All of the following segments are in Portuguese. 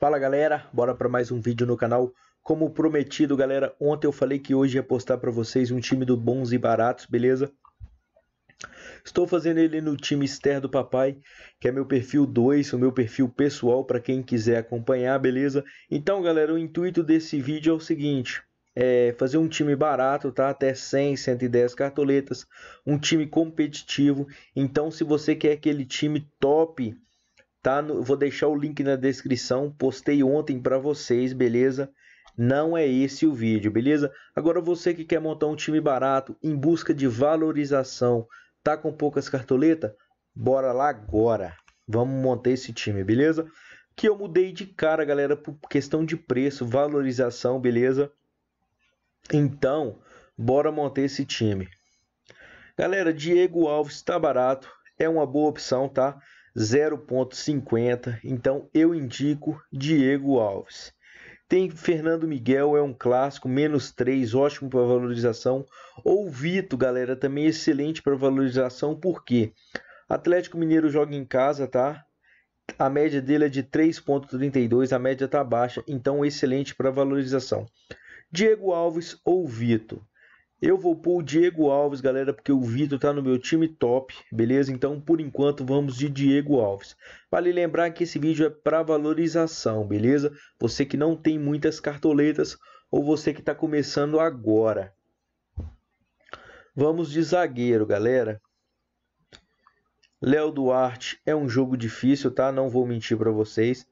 Fala galera, bora para mais um vídeo no canal. Como prometido, galera, ontem eu falei que hoje ia postar para vocês um time do Bons e Baratos, beleza? Estou fazendo ele no time Ster do Papai, que é meu perfil 2, o meu perfil pessoal para quem quiser acompanhar, beleza? Então, galera, o intuito desse vídeo é o seguinte: é fazer um time barato, tá? Até 100, 110 cartoletas, um time competitivo. Então, se você quer aquele time top Tá no, vou deixar o link na descrição, postei ontem para vocês, beleza? Não é esse o vídeo, beleza? Agora você que quer montar um time barato em busca de valorização, tá com poucas cartoletas? Bora lá agora. Vamos montar esse time, beleza? Que eu mudei de cara, galera, por questão de preço, valorização, beleza? Então, bora montar esse time. Galera, Diego Alves está barato, é uma boa opção, tá? 0,50. Então eu indico Diego Alves. Tem Fernando Miguel, é um clássico, menos 3, ótimo para valorização. Ou Vito, galera, também excelente para valorização, porque Atlético Mineiro joga em casa, tá? A média dele é de 3,32, a média tá baixa, então excelente para valorização. Diego Alves ou Vito. Eu vou pôr o Diego Alves, galera, porque o Vitor tá no meu time top, beleza? Então, por enquanto, vamos de Diego Alves. Vale lembrar que esse vídeo é para valorização, beleza? Você que não tem muitas cartoletas ou você que está começando agora. Vamos de zagueiro, galera. Léo Duarte é um jogo difícil, tá? Não vou mentir para vocês,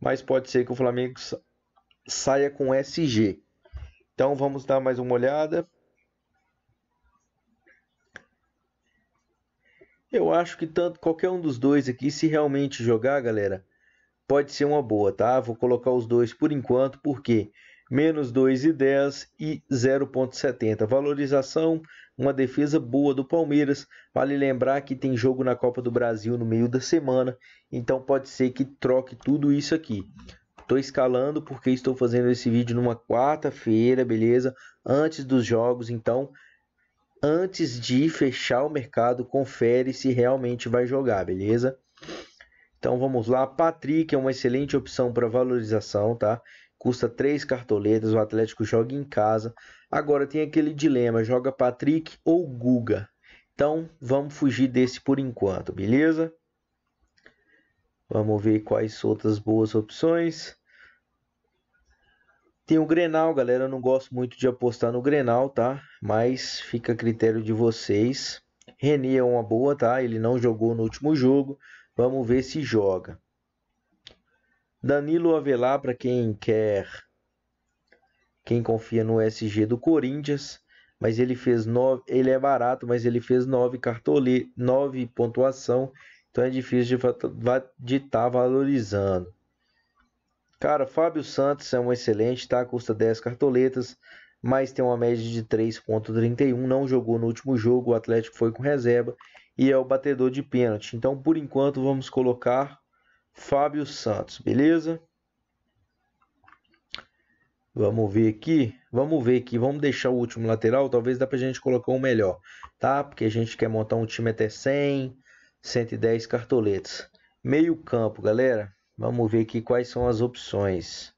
mas pode ser que o Flamengo saia com SG. Então vamos dar mais uma olhada. Eu acho que tanto qualquer um dos dois aqui, se realmente jogar, galera, pode ser uma boa, tá? Vou colocar os dois por enquanto, porque menos 2,10 e 0,70. Valorização, uma defesa boa do Palmeiras. Vale lembrar que tem jogo na Copa do Brasil no meio da semana, então pode ser que troque tudo isso aqui. Estou escalando porque estou fazendo esse vídeo numa quarta-feira, beleza? Antes dos jogos, então antes de fechar o mercado, confere se realmente vai jogar, beleza? Então vamos lá, Patrick é uma excelente opção para valorização, tá? Custa três cartoletas, o Atlético joga em casa. Agora tem aquele dilema, joga Patrick ou Guga? Então vamos fugir desse por enquanto, beleza? Vamos ver quais outras boas opções. Tem o Grenal, galera. Eu não gosto muito de apostar no Grenal, tá? Mas fica a critério de vocês. René é uma boa, tá? Ele não jogou no último jogo. Vamos ver se joga. Danilo Avelar, para quem quer, quem confia no SG do Corinthians, mas ele fez nove, ele é barato, mas ele fez nove cartolê, nove pontuação, então é difícil de estar tá valorizando. Cara, Fábio Santos é um excelente, tá? Custa 10 cartoletas, mas tem uma média de 3.31. Não jogou no último jogo, o Atlético foi com reserva e é o batedor de pênalti. Então, por enquanto, vamos colocar Fábio Santos, beleza? Vamos ver aqui, vamos ver aqui, vamos deixar o último lateral, talvez dá pra gente colocar o um melhor, tá? Porque a gente quer montar um time até 100, 110 cartoletas. Meio campo, galera, Vamos ver aqui quais são as opções.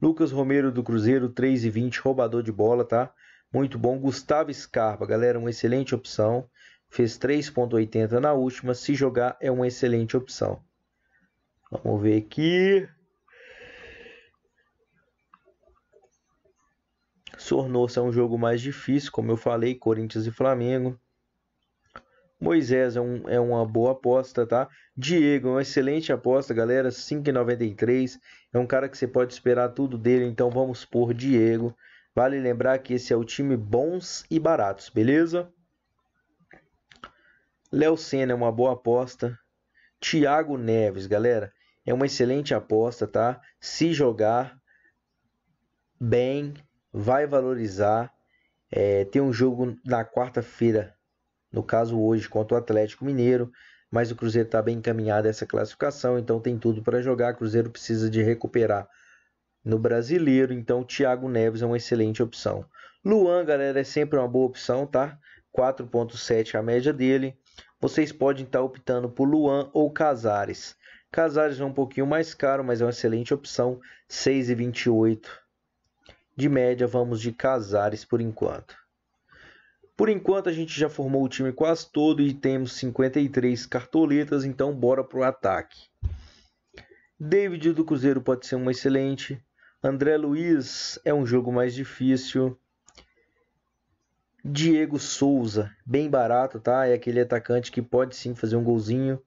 Lucas Romero do Cruzeiro, 3,20 roubador de bola, tá? Muito bom. Gustavo Scarpa, galera, uma excelente opção. Fez 3.80 na última, se jogar é uma excelente opção. Vamos ver aqui. Sornou-se é um jogo mais difícil, como eu falei, Corinthians e Flamengo. Moisés é, um, é uma boa aposta, tá? Diego é uma excelente aposta, galera, 5,93. É um cara que você pode esperar tudo dele, então vamos por Diego. Vale lembrar que esse é o time bons e baratos, beleza? Léo Senna é uma boa aposta. Thiago Neves, galera, é uma excelente aposta, tá? Se jogar bem, vai valorizar. É, tem um jogo na quarta-feira no caso hoje contra o Atlético Mineiro, mas o Cruzeiro está bem encaminhado a essa classificação, então tem tudo para jogar. O Cruzeiro precisa de recuperar no brasileiro, então Thiago Neves é uma excelente opção. Luan, galera, é sempre uma boa opção, tá? 4.7 a média dele. Vocês podem estar tá optando por Luan ou Casares. Casares é um pouquinho mais caro, mas é uma excelente opção, 6,28 de média, vamos de Casares por enquanto. Por enquanto a gente já formou o time quase todo e temos 53 cartoletas, então bora pro ataque. David do Cruzeiro pode ser um excelente. André Luiz é um jogo mais difícil. Diego Souza, bem barato, tá? É aquele atacante que pode sim fazer um golzinho.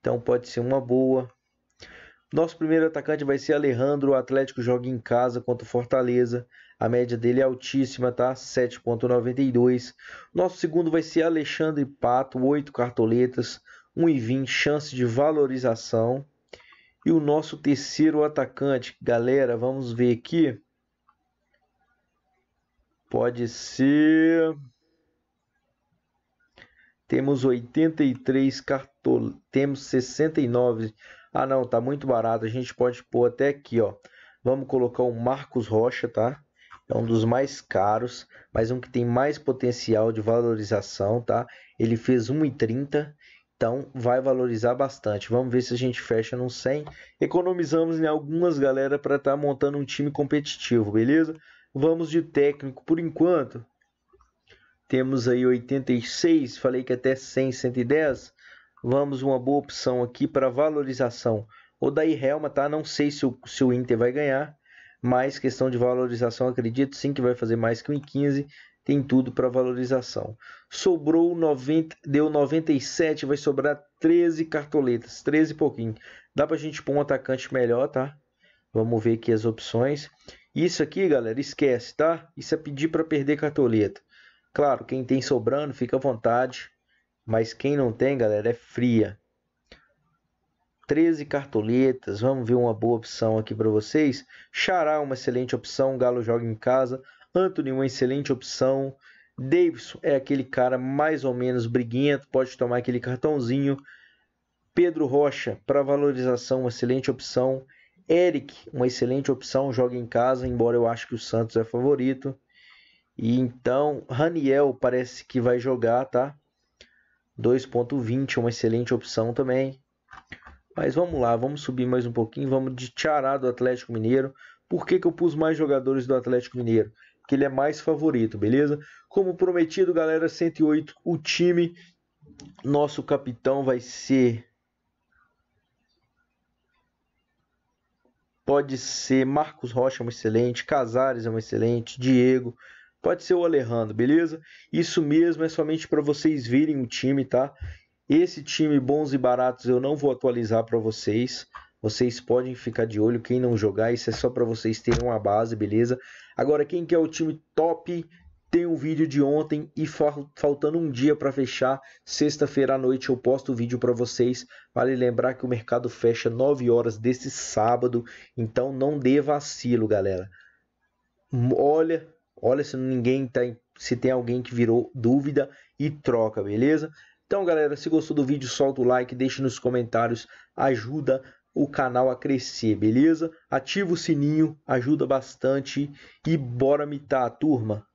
Então pode ser uma boa. Nosso primeiro atacante vai ser Alejandro. O Atlético joga em casa contra o Fortaleza. A média dele é altíssima, tá? 7,92. Nosso segundo vai ser Alexandre Pato, 8 cartoletas, 1,20, chance de valorização. E o nosso terceiro atacante, galera, vamos ver aqui. Pode ser. Temos 83 cartoletas. Temos 69 cartoletas ah, não, tá muito barato. A gente pode pôr até aqui, ó. Vamos colocar o Marcos Rocha, tá? É um dos mais caros, mas um que tem mais potencial de valorização, tá? Ele fez 1,30, então vai valorizar bastante. Vamos ver se a gente fecha num 100. Economizamos em algumas galera para estar tá montando um time competitivo, beleza? Vamos de técnico por enquanto. Temos aí 86, falei que até 100, 110. Vamos uma boa opção aqui para valorização. O Daí Helma, tá? Não sei se o, se o Inter vai ganhar, mas questão de valorização, acredito sim que vai fazer mais que 1,15. Tem tudo para valorização. Sobrou 90, deu 97, vai sobrar 13 cartoletas, 13 e pouquinho. Dá para a gente pôr um atacante melhor, tá? Vamos ver aqui as opções. Isso aqui, galera, esquece, tá? Isso é pedir para perder cartoleta. Claro, quem tem sobrando, fica à vontade. Mas quem não tem, galera, é fria. 13 cartoletas, vamos ver uma boa opção aqui para vocês. Xará, é uma excelente opção, Galo joga em casa. Anthony, uma excelente opção. Davidson é aquele cara mais ou menos briguento, pode tomar aquele cartãozinho. Pedro Rocha, para valorização, uma excelente opção. Eric, uma excelente opção, joga em casa, embora eu acho que o Santos é favorito. E então, Raniel parece que vai jogar, tá? 2.20 é uma excelente opção também. Mas vamos lá, vamos subir mais um pouquinho, vamos de Tiará do Atlético Mineiro. Por que, que eu pus mais jogadores do Atlético Mineiro? Porque ele é mais favorito, beleza? Como prometido, galera, 108 o time. Nosso capitão vai ser. Pode ser Marcos Rocha, é um excelente. Casares é um excelente. Diego pode ser o Alejandro, beleza? Isso mesmo é somente para vocês virem o time, tá? Esse time bons e baratos eu não vou atualizar para vocês. Vocês podem ficar de olho quem não jogar, isso é só para vocês terem uma base, beleza? Agora quem quer é o time top, tem um vídeo de ontem e faltando um dia para fechar, sexta-feira à noite eu posto o vídeo para vocês. Vale lembrar que o mercado fecha 9 horas desse sábado, então não dê vacilo, galera. Olha, Olha se ninguém tá, se tem alguém que virou dúvida e troca, beleza? Então, galera, se gostou do vídeo, solta o like, deixe nos comentários, ajuda o canal a crescer, beleza? Ativa o sininho, ajuda bastante e bora mitar, turma.